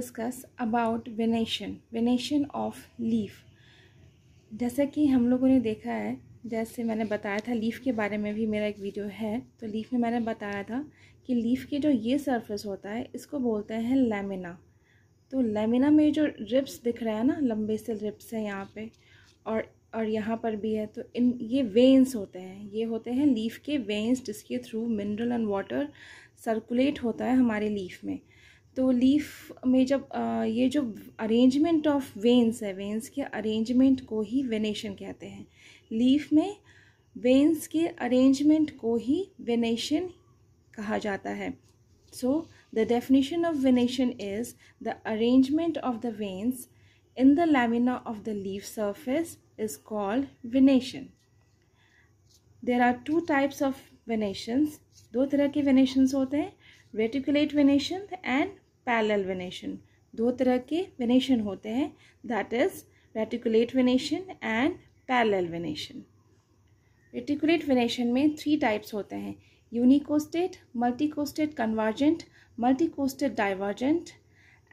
discuss about venation venation of leaf जैसा कि हम लोगों ने देखा है जैसे मैंने बताया था लीफ के बारे में भी मेरा एक वीडियो है तो लीफ में मैंने बताया था कि लीफ के जो ये सरफेस होता है इसको बोलते हैं लेमिना तो लेमिना में जो रिप्स दिख रहा है ना लंबे से रिप्स हैं यहाँ पे और और यहाँ पर भी है तो इन ये वेंस होते हैं ये होते हैं लीफ के वेंस जिसके through mineral and water circulate होता है हमारे लीफ में तो लीफ में जब ये जो अरेंजमेंट ऑफ वेंस है वेंस के अरेंजमेंट को ही वेनेशन कहते हैं लीफ में वेंस के अरेंजमेंट को ही वेनेशन कहा जाता है so the definition of venation is the arrangement of the veins in the lamina of the leaf surface is called venation there are two types of venations दो तरह के वेनेशंस होते हैं reticulate venation and parallel venation दो तरह के वेनेशन होते हैं that is reticulate venation and parallel venation reticulate venation में थ्री टाइप्स होते हैं unicostate multicostate convergent multicostate divergent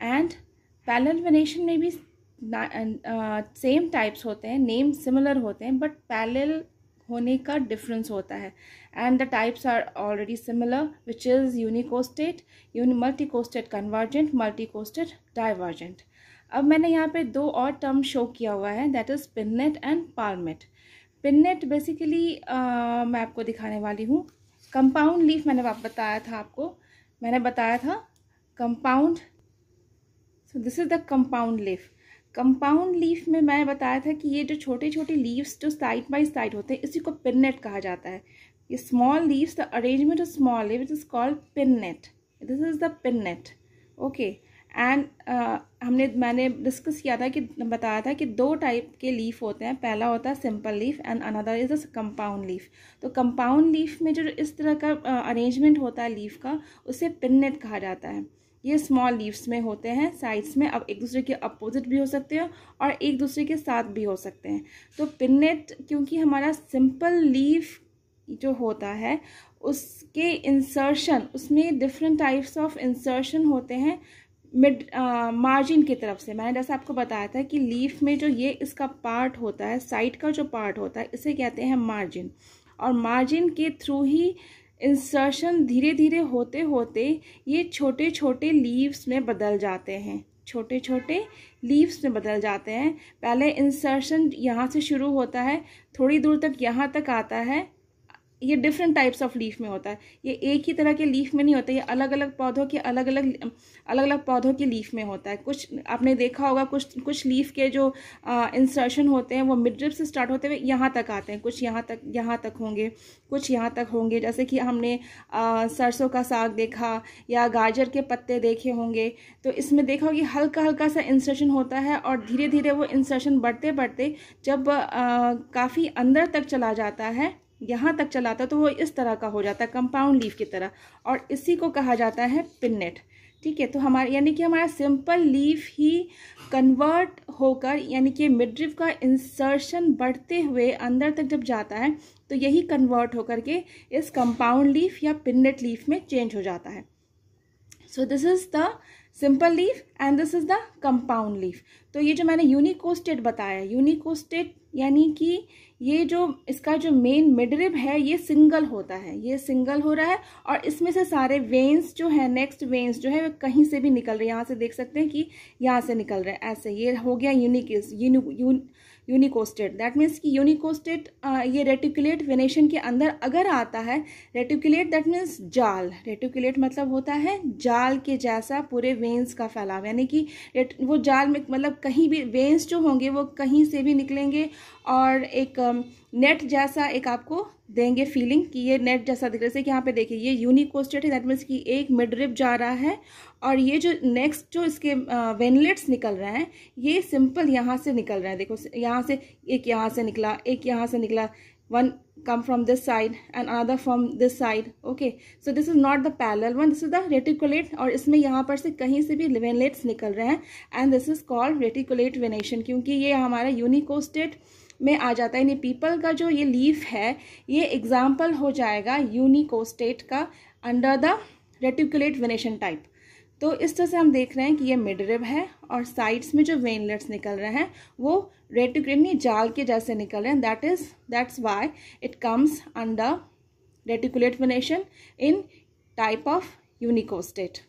and parallel venation में भी सेम टाइप्स uh, होते हैं नेम सिमिलर होते हैं बट पैरल होने का डिफरेंस होता है and the types are already similar which is unicostate uni multi कोस्टेड convergent multi divergent अब मैंने यहाँ पे दो और टर्म शो किया हुआ है that is pinnate and palmate pinnate basically मैं आपको दिखाने वाली हूँ कंपाउंड लीफ मैंने बताया था आपको मैंने बताया था compound so this is the compound leaf compound leaf में मैं बताया था कि ये जो छोटे छोटे लीव्स जो साइड बाई साइड होते हैं इसी को पिननेट कहा जाता है ये small leaves the arrangement of small leaf it is called pinnate this is the pinnate okay and हमने मैंने डिस्कस किया था कि बताया था कि दो टाइप के लीफ होते हैं पहला होता है simple leaf and another is a compound leaf तो कंपाउंड लीफ में जो इस तरह का अरेंजमेंट uh, होता है लीफ का उसे पिननेट कहा जाता है ये स्मॉल लीव्स में होते हैं साइड्स में अब एक दूसरे के अपोजिट भी हो सकते हैं और एक दूसरे के साथ भी हो सकते हैं तो पिन्नेट क्योंकि हमारा सिंपल लीफ जो होता है उसके इंसर्शन उसमें डिफरेंट टाइप्स ऑफ इंसर्शन होते हैं मिड मार्जिन की तरफ से मैंने जैसे आपको बताया था कि लीफ में जो ये इसका पार्ट होता है साइड का जो पार्ट होता है इसे कहते हैं मार्जिन और मार्जिन के थ्रू ही इंसर्शन धीरे धीरे होते होते ये छोटे छोटे लीव्स में बदल जाते हैं छोटे छोटे लीव्स में बदल जाते हैं पहले इंसर्शन यहाँ से शुरू होता है थोड़ी दूर तक यहाँ तक आता है ये डिफरेंट टाइप्स ऑफ लीफ में होता है ये एक ही तरह के लीफ में नहीं होता ये अलग अलग पौधों के अलग अलग अलग अलग पौधों के लीफ में होता है कुछ आपने देखा होगा कुछ कुछ लीफ के जो इंसर्शन होते हैं वो मिड्रिप से स्टार्ट होते हुए यहाँ तक आते हैं कुछ यहाँ तक यहाँ तक होंगे कुछ यहाँ तक होंगे जैसे कि हमने आ, सरसों का साग देखा या गाजर के पत्ते देखे होंगे तो इसमें देखा होगी हल्का हल्का सा इंसर्शन होता है और धीरे धीरे वो इंसर्शन बढ़ते बढ़ते जब काफ़ी अंदर तक चला जाता है यहाँ तक चलाता तो वो इस तरह का हो जाता है कंपाउंड लीफ की तरह और इसी को कहा जाता है पिन्नेट ठीक है तो हमारे यानी कि हमारा सिंपल लीफ ही कन्वर्ट होकर यानी कि मिड्रिफ का इंसर्शन बढ़ते हुए अंदर तक जब जाता है तो यही कन्वर्ट होकर के इस कंपाउंड लीफ या पिन्नेट लीफ में चेंज हो जाता है so this is the simple leaf and this is the compound leaf तो ये जो मैंने यूनिकोस्टेट बताया यूनिकोस्टेट यानी कि ये जो इसका जो मेन मिडरिब है ये सिंगल होता है ये सिंगल हो रहा है और इसमें से सारे वेन्स जो है नेक्स्ट वेन्स जो है वे कहीं से भी निकल रहे हैं यहाँ से देख सकते हैं कि यहाँ से निकल रहा है ऐसे ये हो गया यूनिक यूनिकोस्टेड दैट मीन्स कि यूनिकोस्टेड ये रेटिकुलेट वेनेशन के अंदर अगर आता है रेटिकुलेट दैट मीन्स जाल रेटिकुलेट मतलब होता है जाल के जैसा पूरे वेन्स का फैलाव यानी कि वो जाल में मतलब कहीं भी वेन्स जो होंगे वो कहीं से भी निकलेंगे और एक नेट जैसा एक आपको देंगे फीलिंग कि ये नेट जैसा दिख रहा है जैसे कि यहाँ पे देखिए ये यूनिकोस्टेड है दैट मीन्स कि एक मिडरिप जा रहा है और ये जो नेक्स्ट जो इसके वेनलेट्स निकल रहे हैं ये सिंपल यहाँ से निकल रहे हैं देखो यहाँ से एक यहाँ से निकला एक यहाँ से निकला one come from this side and another from this side okay so this is not the parallel one this is the reticulate और इसमें यहाँ पर से कहीं से भी वेनलेट्स निकल रहे हैं and this is called reticulate venation क्योंकि ये हमारा यूनिकोस्टेट में आ जाता है यानी पीपल का जो ये लीफ है ये एग्जाम्पल हो जाएगा यूनिकोस्टेट का under the reticulate venation type तो इस तरह से हम देख रहे हैं कि ये मिडरिब है और साइड्स में जो वेनलेट्स निकल रहे हैं वो नहीं जाल के जैसे निकल रहे हैं that is that's why it comes under reticulate venation in type of unicostate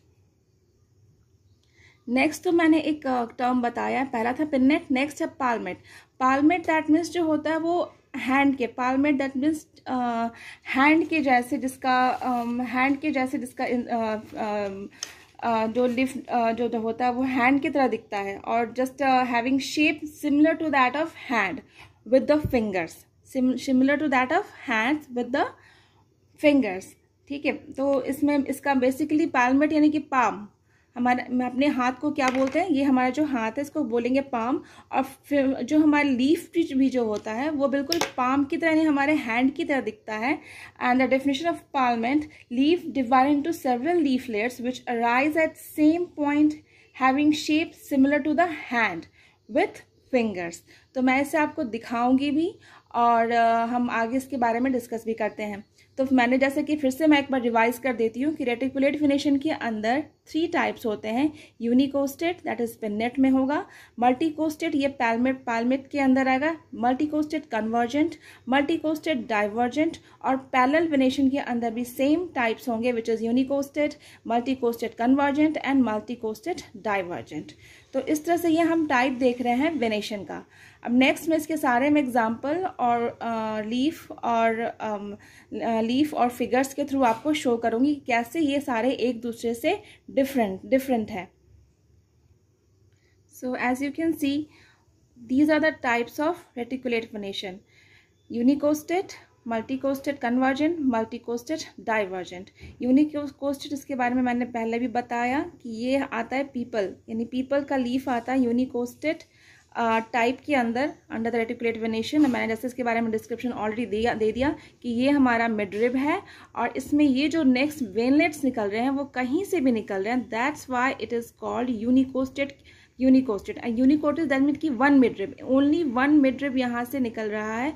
next तो मैंने एक टर्म uh, बताया पहला था पिन्नेट नेक्स्ट है पालमेट पालमेट दैट मीन्स जो होता है वो हैंड के पालमेट दैट मीन्स हैंड के जैसे जिसका हैंड um, के जैसे जिसका uh, uh, Uh, जो लिफ्ट uh, जो होता है वो हैंड की तरह दिखता है और just having shape similar to that of hand with the fingers similar to that of hands with the fingers ठीक है तो इसमें इसका बेसिकली पालमेट यानी कि पाम हमारा अपने हाथ को क्या बोलते हैं ये हमारा जो हाथ है इसको बोलेंगे पाम और फिर जो हमारा लीफ भी जो होता है वो बिल्कुल पाम की तरह नहीं हमारे हैंड की तरह दिखता है and the definition of palmate leaf divide into several leaf layers which arise at same point having shape similar to the hand with fingers तो मैं इसे आपको दिखाऊंगी भी और हम आगे इसके बारे में डिस्कस भी करते हैं तो मैंने जैसे कि फिर से मैं एक बार रिवाइज कर देती हूँ कि रेटिकुलेट फिनेशन के अंदर थ्री टाइप्स होते हैं यूनिकोस्टेड दैट इज पेनेट में होगा कोस्टेड ये पैलमेट पैलमेट के अंदर आएगा मल्टीकोस्टेट कन्वर्जेंट कोस्टेड डाइवर्जेंट और पैलल विनेशन के अंदर भी सेम टाइप्स होंगे which is multi कोस्टेड convergent and multicostate divergent तो इस तरह से ये हम टाइप देख रहे हैं वेनेशन का अब नेक्स्ट मैं इसके सारे में एग्जाम्पल और आ, लीफ और आ, लीफ और फिगर्स के थ्रू आपको शो करूँगी कैसे ये सारे एक दूसरे से डिफरेंट डिफरेंट है so as you can see these are the types of reticulate venation unicostate multi कोस्टेड convergent multicostate divergent costate इसके बारे में मैंने पहले भी बताया कि ये आता है पीपल यानी पीपल का लीफ आता है यूनिकोस्टेड टाइप uh, के अंदर अंडर द रेटिकुलेट वेनेशन मैंने जैसे इसके बारे में डिस्क्रिप्शन ऑलरेडी दिया दे दिया कि ये हमारा मिडरिब है और इसमें ये जो नेक्स्ट वेनलेट्स निकल रहे हैं वो कहीं से भी निकल रहे हैं that's why it is called unicostate unicostate and unicostate that mean की one midrib only one midrib यहाँ से निकल रहा है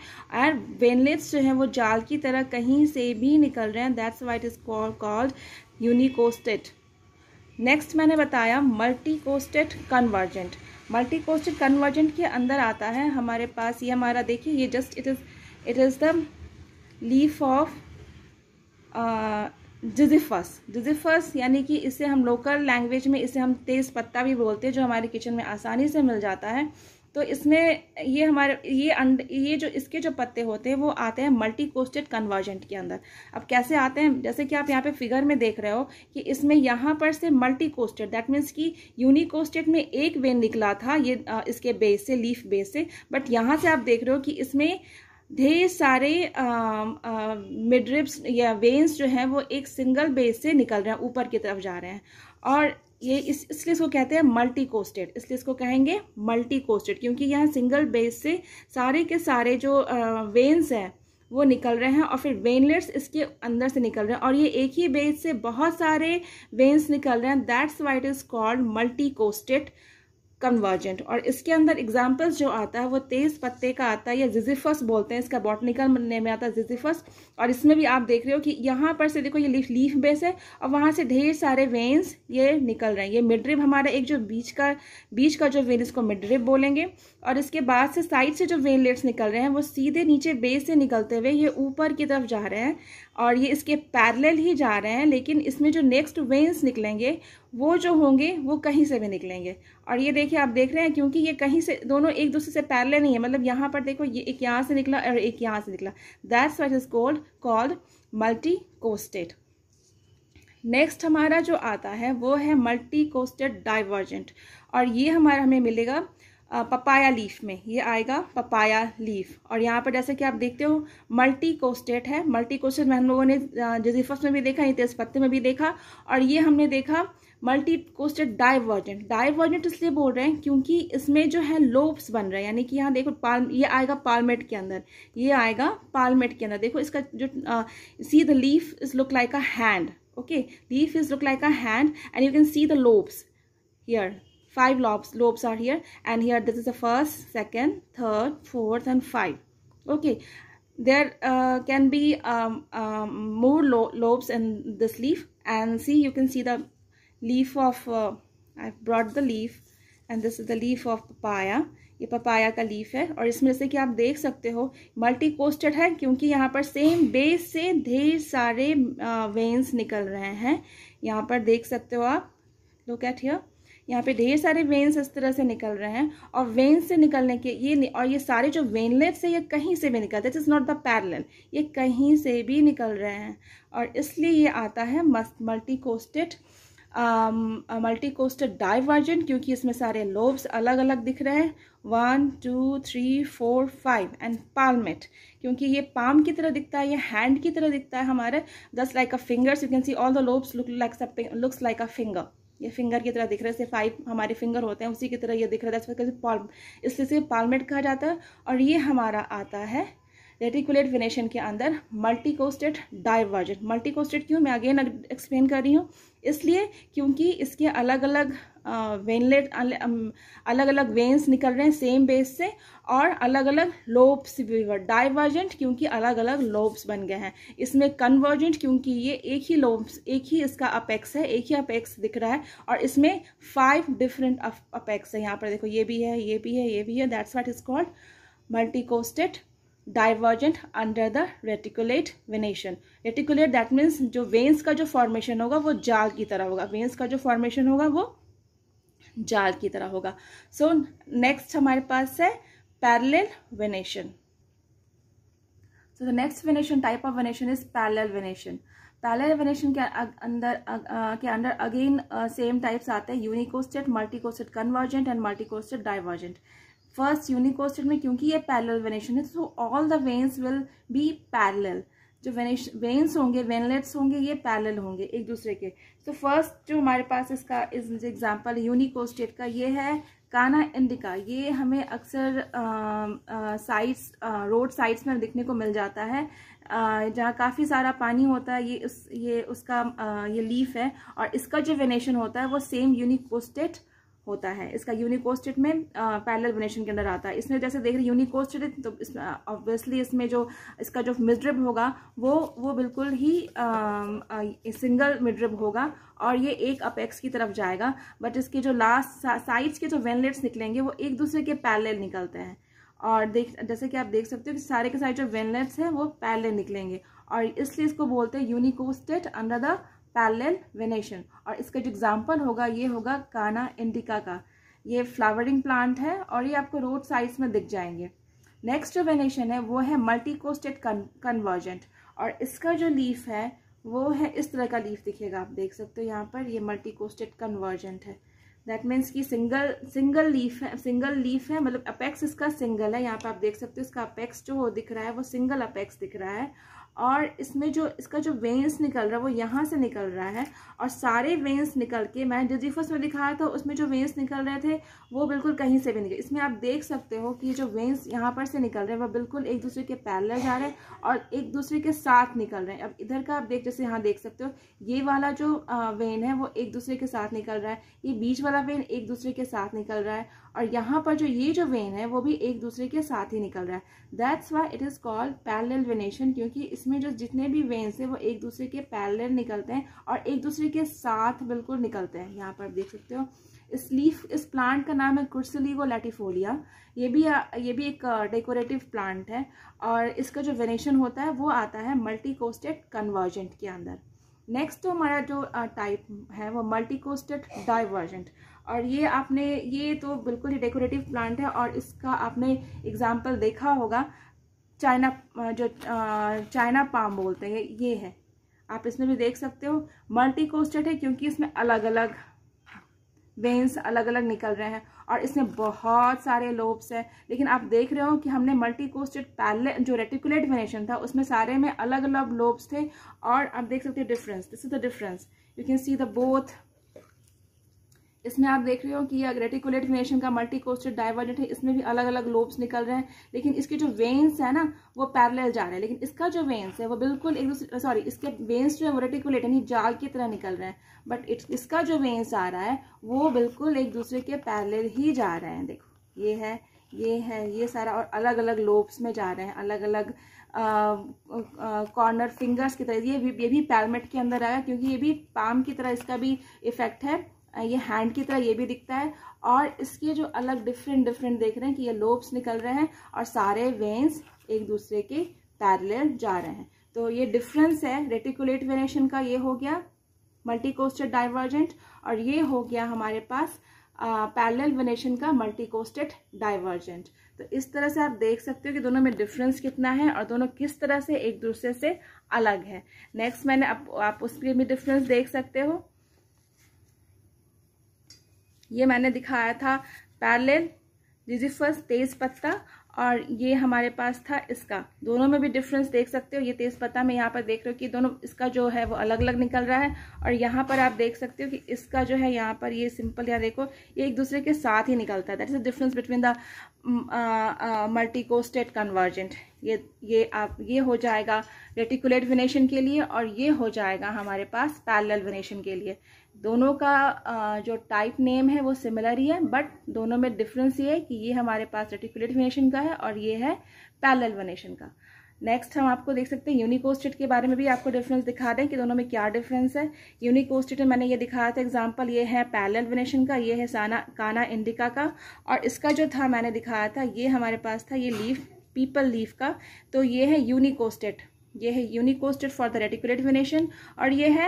एंड वेनलेट्स जो है वो जाल की तरह कहीं से भी निकल रहे हैं that's why it is called unicostate next मैंने बताया मल्टी कोस्टेड कन्वर्जेंट मल्टी कोस्टेड कन्वर्जेंट के अंदर आता है हमारे पास ये हमारा देखिए ये just it is it is the leaf of Zizyphus Zizyphus यानी कि इसे हम लोकल लैंग्वेज में इसे हम तेज़ पत्ता भी बोलते हैं जो हमारे किचन में आसानी से मिल जाता है तो इसमें ये हमारे ये अंड ये जो इसके जो पत्ते होते हैं वो आते हैं मल्टी कोस्टेड कन्वर्जेंट के अंदर अब कैसे आते हैं जैसे कि आप यहाँ पे फिगर में देख रहे हो कि इसमें यहाँ पर से मल्टी कोस्टेड दैट मीन्स कि यूनिकोस्टेड में एक वेन निकला था ये इसके बेस से लीफ बेस से बट यहाँ से आप देख रहे हो कि इसमें ढेर सारे मिडरिप्स या वेन्स जो हैं वो एक सिंगल बेस से निकल रहे हैं ऊपर की तरफ जा रहे हैं और ये इस इसलिए इसको कहते हैं मल्टी कोस्टेड इसलिए इसको कहेंगे मल्टी कोस्टेड क्योंकि यहाँ सिंगल बेस से सारे के सारे जो वेन्स हैं वो निकल रहे हैं और फिर वेनलेट्स इसके अंदर से निकल रहे हैं और ये एक ही बेस से बहुत सारे वेन्स निकल रहे हैं that's why it is called multi कोस्टेड convergent और इसके अंदर एग्जाम्पल्स जो आता है वो तेज़ पत्ते का आता है या जिजिफस बोलते हैं इसका बॉटनिकल नेम में आता है जिजिफस और इसमें भी आप देख रहे हो कि यहाँ पर से देखो ये लीफ लीफ बेस है और वहाँ से ढेर सारे वेन्स ये निकल रहे हैं ये मिड्रिप हमारा एक जो बीच का बीच का जो वेन इसको मिड्रिप बोलेंगे और इसके बाद से साइड से जो वेनलेट्स निकल रहे हैं वो सीधे नीचे बेस से निकलते हुए ये ऊपर की तरफ जा रहे हैं और ये इसके पैरेलल ही जा रहे हैं लेकिन इसमें जो नेक्स्ट वेन्स निकलेंगे वो जो होंगे वो कहीं से भी निकलेंगे और ये देखिए आप देख रहे हैं क्योंकि ये कहीं से दोनों एक दूसरे से पैरेलल नहीं है मतलब यहाँ पर देखो ये एक यहाँ से निकला और एक यहाँ से निकला that's what is called called multi costate next हमारा जो आता है वो है मल्टी कोस्टेड डाइवर्जेंट और ये हमारा हमें मिलेगा पपाया लीफ में ये आएगा पपाया लीफ और यहाँ पर जैसे कि आप देखते हो मल्टी कोस्टेट है मल्टी कोस्टेट में हम लोगों ने जजीफस में भी देखा ये पत्ते में भी देखा और ये हमने देखा मल्टी कोस्टेड डाइवर्जेंट डाइवर्जेंट इसलिए बोल रहे हैं क्योंकि इसमें जो है लोब्स बन रहे हैं यानी कि यहाँ देखो पाल ये आएगा पालमेट के अंदर ये आएगा पालमेट के अंदर देखो इसका जो see the leaf is look like a hand okay leaf is look like a hand and you can see the lobes here five lobes lobes are here and here this is the first second third fourth and five okay there uh, can be um, um, more lo lobes in this leaf and see you can see the leaf of uh, I've brought the leaf and this is the leaf of papaya ये papaya का leaf है और इसमें से कि आप देख सकते हो मल्टी कोस्टेड है क्योंकि यहाँ पर सेम बेस से ढेर सारे वेन्स निकल रहे हैं यहाँ पर देख सकते हो आप लुक एट हियर यहाँ पे ढेर सारे वेन्स इस तरह से निकल रहे हैं और वेन्स से निकलने के ये और ये सारे जो वेनलेट्स है ये कहीं से भी निकलते हैं this is not the parallel ये कहीं से भी निकल रहे हैं और इसलिए ये आता है मस्त multicostate multicostate divergent क्योंकि इसमें सारे लोब्स अलग अलग दिख रहे हैं one two three four five and palmate क्योंकि ये पाम की तरह दिखता है ये हैंड की तरह दिखता है हमारे just like a fingers you can see all the lobes look like looks like a finger ये फिंगर की तरह दिख रहा है जैसे फाइव हमारे फिंगर होते हैं उसी की तरह ये दिख रहा है इसमें पॉल इससे से पालमेट कहा जाता है और ये हमारा आता है रेटिकुलेट वेनेशन के अंदर multicostate divergent multicostate क्यों मैं अगेन एक्सप्लेन कर रही हूँ इसलिए क्योंकि इसके अलग अलग वेनलेट अलग अलग वेन्स निकल रहे हैं सेम बेस से और अलग अलग लोब्स भी डाइवर्जेंट क्योंकि अलग अलग लोब्स बन गए हैं इसमें कन्वर्जेंट क्योंकि ये एक ही लोब्स एक ही इसका अपेक्स है एक ही अपेक्स दिख रहा है और इसमें फाइव डिफरेंट अपेक्स है यहाँ पर देखो ये भी है ये भी है ये भी है that's what is called multicostate divergent under the reticulate venation reticulate that means जो वेन्स का जो फॉर्मेशन होगा वो जाल की तरह होगा वेन्स का जो फॉर्मेशन होगा वो जाल की तरह होगा सो so, नेक्स्ट हमारे पास है parallel venation so the next venation type of venation is parallel venation parallel venation के अंदर के अंडर अगेन सेम टाइप्स आते हैं unicostate multicostate convergent and multicostate divergent first unicostate में क्योंकि ये पैरेलल वेनेशन है so all the veins will be parallel जो वेनिश वेन्स होंगे वेनलेट्स होंगे ये पैरल होंगे एक दूसरे के तो फर्स्ट जो हमारे पास इसका इस एग्जाम्पल यूनिकोस्टेट का ये है काना इंडिका ये हमें अक्सर साइड्स रोड साइड्स में दिखने को मिल जाता है जहाँ काफ़ी सारा पानी होता है ये उस ये उसका आ, ये लीफ है और इसका जो वेनेशन होता है वो सेम यूनिकोस्टेट होता है इसका यूनिकोस्टेट में पैरल वेनेशन के अंदर आता है इसमें जैसे देख रहे यूनिकोस्टेट तो ऑब्वियसली इस, इसमें जो इसका जो मिड्रिप होगा वो वो बिल्कुल ही आ, आ, सिंगल मिड्रिप होगा और ये एक अपेक्स की तरफ जाएगा बट इसके जो लास्ट सा, साइड्स के जो वेनलेट्स निकलेंगे वो एक दूसरे के पैरल निकलते हैं और देख जैसे कि आप देख सकते हो कि सारे के सारे जो वेनलेट्स हैं वो पैरल निकलेंगे और इसलिए इसको बोलते हैं unicostate under the parallel venation और इसका जो एग्जाम्पल होगा ये होगा काना इंडिका का ये फ्लावरिंग प्लांट है और ये आपको रोड साइड्स में दिख जाएंगे नेक्स्ट जो वेनेशन है वो है मल्टी कोस्टेड कन्वर्जेंट और इसका जो लीफ है वो है इस तरह का लीफ दिखेगा आप देख सकते हो यहाँ पर ये मल्टी कोस्टेड कन्वर्जेंट है दैट मीन्स कि सिंगल सिंगल लीफ है सिंगल लीफ है मतलब अपेक्स इसका सिंगल है यहाँ पर आप देख सकते हो इसका अपेक्स जो हो दिख रहा है वो सिंगल अपेक्स दिख रहा है और इसमें जो इसका जो वेंस निकल रहा है वो यहाँ से निकल रहा है और सारे वेंस निकल के मैंने डिजीफस में दिखाया था उसमें जो वेंस निकल रहे थे वो बिल्कुल कहीं से भी निकल इसमें आप देख सकते हो कि जो वेंस यहाँ पर से निकल रहे हैं वह बिल्कुल एक दूसरे के पैरल जा रहे हैं और एक दूसरे के साथ निकल रहे हैं अब इधर का आप देख जैसे यहाँ देख सकते हो ये वाला जो वेन है वो एक दूसरे के साथ निकल रहा है ये बीच वाला वेन एक दूसरे के साथ निकल रहा है और यहाँ पर जो ये जो वेन है वो भी एक दूसरे के साथ ही निकल रहा है that's why it is called parallel venation क्योंकि इसमें जो जितने भी वेन्स हैं वो एक दूसरे के पैरेलल निकलते हैं और एक दूसरे के साथ बिल्कुल निकलते हैं यहाँ पर देख सकते हो इस लीफ इस प्लांट का नाम है कुर्सलीगो लेटिफोलिया ये भी ये भी एक डेकोरेटिव uh, प्लांट है और इसका जो वेनेशन होता है वो आता है मल्टी कोस्टेड कन्वर्जेंट के अंदर नेक्स्ट तो हमारा जो टाइप uh, है वो मल्टी कोस्टेड डाइवर्जेंट और ये आपने ये तो बिल्कुल ही डेकोरेटिव प्लांट है और इसका आपने एग्जाम्पल देखा होगा चाइना जो चाइना पाम बोलते हैं ये है आप इसमें भी देख सकते हो मल्टी कोस्टेड है क्योंकि इसमें अलग अलग वेन्स अलग अलग निकल रहे हैं और इसमें बहुत सारे लोब्स हैं लेकिन आप देख रहे हो कि हमने मल्टी कोस्टेड पैले जो रेटिकुलेट वेनेशन था उसमें सारे में अलग अलग लोब्स थे और आप देख सकते हो difference this is the difference you can see the both इसमें आप देख रहे हो कि ये रेटिकुलेट वेनेशन का मल्टी कोस्टेड डाइवर्जेंट है इसमें भी अलग अलग लोब्स निकल रहे हैं लेकिन इसके जो वेन्स है ना वो पैरेलल जा रहे हैं लेकिन इसका जो वेन्स है वो बिल्कुल एक दूसरे सॉरी इसके वेन्स जो है वो रेटिकुलेट यानी जाल की तरह निकल रहे हैं बट इसका जो वेन्स आ रहा है वो बिल्कुल एक दूसरे के पैरलेल ही जा रहे हैं देखो ये है ये है ये सारा और अलग अलग लोब्स में जा रहे हैं अलग अलग कॉर्नर फिंगर्स की तरह ये भी ये भी पैलमेट के अंदर आएगा क्योंकि ये भी पाम की तरह इसका भी इफेक्ट है ये हैंड की तरह ये भी दिखता है और इसके जो अलग डिफरेंट डिफरेंट देख रहे हैं कि ये लोब्स निकल रहे हैं और सारे वेन्स एक दूसरे के पैरेलल जा रहे हैं तो ये डिफरेंस है रेटिकुलेट वेनेशन का ये हो गया मल्टी कोस्टेड डाइवर्जेंट और ये हो गया हमारे पास पैरेलल वेनेशन का मल्टी कोस्टेड डाइवर्जेंट तो इस तरह से आप देख सकते हो कि दोनों में डिफरेंस कितना है और दोनों किस तरह से एक दूसरे से अलग है नेक्स्ट मैंने आप, आप उसके भी डिफरेंस देख सकते हो ये मैंने दिखाया था पैरलेल जिजिफस तेज पत्ता और ये हमारे पास था इसका दोनों में भी डिफरेंस देख सकते हो ये तेज पत्ता मैं यहाँ पर देख रही हूँ कि दोनों इसका जो है वो अलग अलग निकल रहा है और यहाँ पर आप देख सकते हो कि इसका जो है यहाँ पर ये सिंपल या देखो ये एक दूसरे के साथ ही निकलता है that is the difference between the multi कोस्टेड convergent ये ये आप ये हो जाएगा रेटिकुलेट वेनेशन के लिए और ये हो जाएगा हमारे पास पैरल वेनेशन के लिए दोनों का जो टाइप नेम है वो सिमिलर ही है बट दोनों में डिफरेंस ये है कि ये हमारे पास रेटिकुलेट वेनेशन का है और ये है पैरल वेनेशन का नेक्स्ट हम आपको देख सकते हैं यूनिकोस्टेट के बारे में भी आपको डिफरेंस दिखा दें कि दोनों में क्या डिफरेंस है यूनिकोस्टेट में मैंने ये दिखाया था एग्जांपल ये है पैरेलल वेनेशन का ये है साना काना इंडिका का और इसका जो था मैंने दिखाया था ये हमारे पास था ये लीफ पीपल लीफ का तो ये है यूनिकोस्टेड ये है unicostate for the reticulate venation और ये है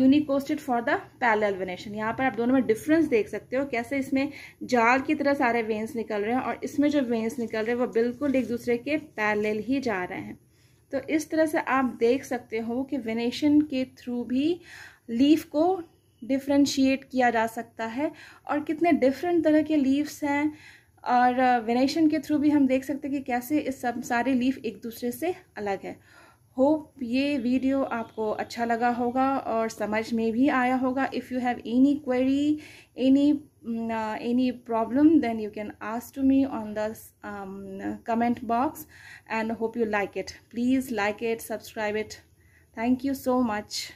unicostate for the parallel venation यहाँ पर आप दोनों में डिफरेंस देख सकते हो कैसे इसमें जाल की तरह सारे वेन्स निकल रहे हैं और इसमें जो वेन्स निकल रहे हैं वो बिल्कुल एक दूसरे के पैरेलल ही जा रहे हैं तो इस तरह से आप देख सकते हो कि वेनेशन के थ्रू भी लीफ को डिफ्रेंशिएट किया जा सकता है और कितने डिफरेंट तरह के लीव्स हैं और वेनेशन के थ्रू भी हम देख सकते हैं कि कैसे इस सब सारे लीफ एक दूसरे से अलग है होप ये वीडियो आपको अच्छा लगा होगा और समझ में भी आया होगा if you have any query any any problem then you can ask to me on the comment box and hope you like it please like it subscribe it thank you so much